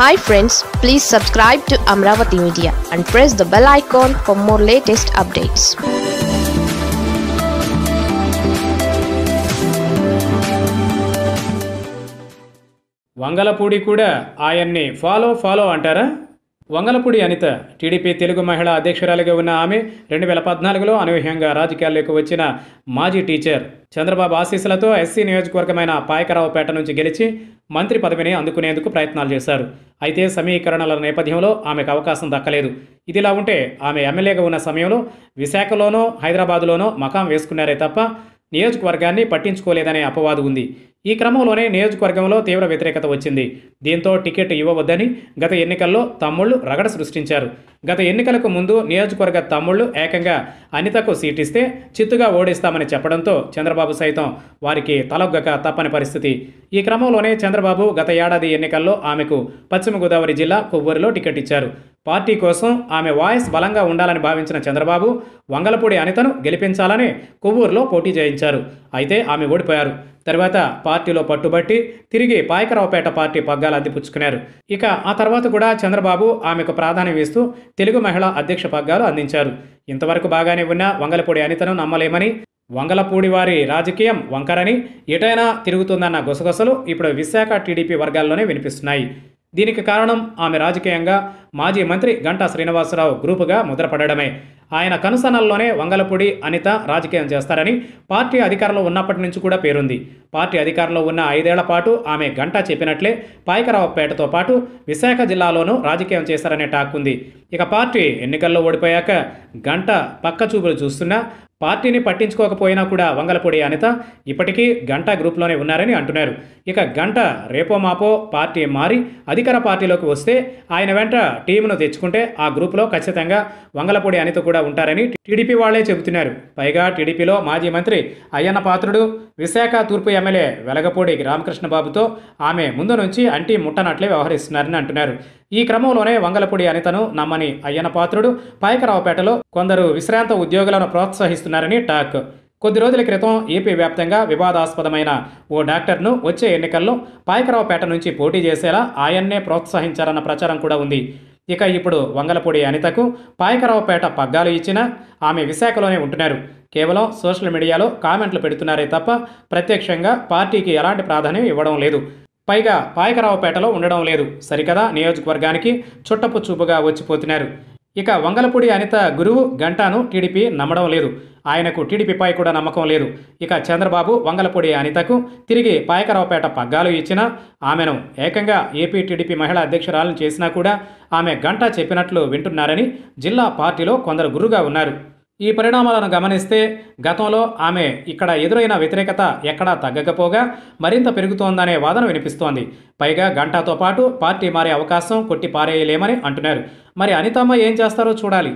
hi friends please subscribe to Amaravati media and press the bell icon for more latest updates Vangalapudi కూడా ఆయన్ని follow follow అంటారా Vangalapudi Anitha TDP Telugu మహిళా అధ్యక్షురాలిగా ఉన్న ఆమె రెండు వేల పద్నాలుగులో అనూహ్యంగా రాజకీయాల్లోకి వచ్చిన మాజీ టీచర్ చంద్రబాబు ఆశీస్సులతో ఎస్సీ నియోజకవర్గమైన పాయకరావుపేట నుంచి గెలిచి మంత్రి పదవిని అందుకునేందుకు ప్రయత్నాలు చేశారు అయితే సమీకరణల నేపథ్యంలో ఆమెకు అవకాశం దక్కలేదు ఇదిలా ఉంటే ఆమె ఎమ్మెల్యేగా ఉన్న సమయంలో విశాఖలోనో హైదరాబాదులోనో మకాం వేసుకున్నారే తప్ప నియోజకవర్గాన్ని పట్టించుకోలేదనే అపవాదు ఉంది ఈ క్రమంలోనే నియోజకవర్గంలో తీవ్ర వ్యతిరేకత వచ్చింది దీంతో టికెట్ ఇవ్వవద్దని గత ఎన్నికల్లో తమ్ముళ్లు రగడ సృష్టించారు గత ఎన్నికలకు ముందు నియోజకవర్గ తమ్ముళ్లు ఏకంగా అనితకు సీటిస్తే చిత్తుగా ఓడిస్తామని చెప్పడంతో చంద్రబాబు సైతం వారికి తలొగ్గక తప్పని పరిస్థితి ఈ క్రమంలోనే చంద్రబాబు గత ఏడాది ఎన్నికల్లో ఆమెకు పశ్చిమ గోదావరి జిల్లా కొవ్వూరులో టికెట్ ఇచ్చారు పార్టీ కోసం ఆమె వాయిస్ బలంగా ఉండాలని భావించిన చంద్రబాబు వంగలపూడి అనితను గెలిపించాలని కొవ్వూరులో పోటీ చేయించారు అయితే ఆమె ఓడిపోయారు తర్వాత పార్టీలో పట్టుబట్టి తిరిగి పాయకరావుపేట పార్టీ పగ్గాలు అద్దిపుచ్చుకున్నారు ఇక ఆ తర్వాత కూడా చంద్రబాబు ఆమెకు ప్రాధాన్యం ఇస్తూ తెలుగు మహిళా అధ్యక్ష పగ్గాలు అందించారు ఇంతవరకు బాగానే ఉన్న వంగలపూడి అనితను నమ్మలేమని వంగలపూడి వారి రాజకీయం వంకరని ఎటైనా తిరుగుతుందన్న గుసగుసలు ఇప్పుడు విశాఖ టీడీపీ వర్గాల్లోనే వినిపిస్తున్నాయి దీనికి కారణం ఆమె రాజకీయంగా మాజీ మంత్రి గంటా శ్రీనివాసరావు గ్రూపుగా ముద్రపడడమే ఆయన కనుసనల్లోనే వంగలపూడి అనిత రాజకీయం చేస్తారని పార్టీ అధికారంలో ఉన్నప్పటి నుంచి కూడా పేరుంది పార్టీ అధికారంలో ఉన్న ఐదేళ్ల పాటు ఆమె గంట చెప్పినట్లే పాయకరావుపేటతో పాటు విశాఖ జిల్లాలోనూ రాజకీయం చేశారనే టాక్ ఉంది ఇక పార్టీ ఎన్నికల్లో ఓడిపోయాక గంట పక్క చూపులు చూస్తున్నా పార్టీని పట్టించుకోకపోయినా కూడా వంగలపూడి అనిత ఇప్పటికీ గంట గ్రూప్లోనే ఉన్నారని అంటున్నారు ఇక గంట రేపో మాపో పార్టీ మారి అధికార పార్టీలోకి వస్తే ఆయన వెంట టీమును తెచ్చుకుంటే ఆ గ్రూప్లో ఖచ్చితంగా వంగలపూడి అనిత కూడా కూడా ఉంటారని టీడీపీ వాళ్లే చెబుతున్నారు పైగా టీడీపీలో మాజీ మంత్రి అయ్యన్న పాత్రుడు విశాఖ తూర్పు ఎమ్మెల్యే వెలగపూడి రామకృష్ణబాబుతో ఆమె ముందు నుంచి అంటి ముట్టనట్లే వ్యవహరిస్తున్నారని అంటున్నారు ఈ క్రమంలోనే వంగలపూడి అనితను నమ్మని అయ్యన్న పాత్రుడు పాయకరావుపేటలో కొందరు విశ్రాంత ఉద్యోగులను ప్రోత్సహిస్తున్నారని టాక్ కొద్ది రోజుల క్రితం ఏపీ వ్యాప్తంగా వివాదాస్పదమైన ఓ డాక్టర్ను వచ్చే ఎన్నికల్లో పాయకరావుపేట నుంచి పోటీ చేసేలా ఆయన్నే ప్రోత్సహించారన్న ప్రచారం కూడా ఉంది ఇక ఇప్పుడు వంగలపూడి అనితకు పాయకరావుపేట పగ్గాలు ఇచ్చిన ఆమె విశాఖలోనే ఉంటున్నారు కేవలం సోషల్ మీడియాలో కామెంట్లు పెడుతున్నారే తప్ప ప్రత్యక్షంగా పార్టీకి ఎలాంటి ప్రాధాన్యం ఇవ్వడం లేదు పైగా పాయకరావుపేటలో ఉండడం లేదు సరికదా నియోజకవర్గానికి చుట్టపు చూపుగా వచ్చిపోతున్నారు ఇక వంగలపూడి అనిత గురువు గంటాను టీడీపీ నమ్మడం లేదు ఆయనకు టీడీపీపై కూడా నమ్మకం లేదు ఇక చంద్రబాబు వంగలపూడి అనితకు తిరిగి పాయకరావుపేట పగ్గాలు ఇచ్చినా ఆమెను ఏకంగా ఏపీ టీడీపీ మహిళా అధ్యక్షురాలను చేసినా కూడా ఆమె గంటా చెప్పినట్లు వింటున్నారని జిల్లా పార్టీలో కొందరు గురుగా ఉన్నారు ఈ పరిణామాలను గమనిస్తే గతంలో ఆమె ఇక్కడ ఎదురైన వ్యతిరేకత ఎక్కడా తగ్గకపోగా మరింత పెరుగుతోందనే వాదన వినిపిస్తోంది పైగా గంటాతో పాటు పార్టీ మారే అవకాశం కొట్టి పారేయలేమని అంటున్నారు మరి అనితమ్మ ఏం చేస్తారో చూడాలి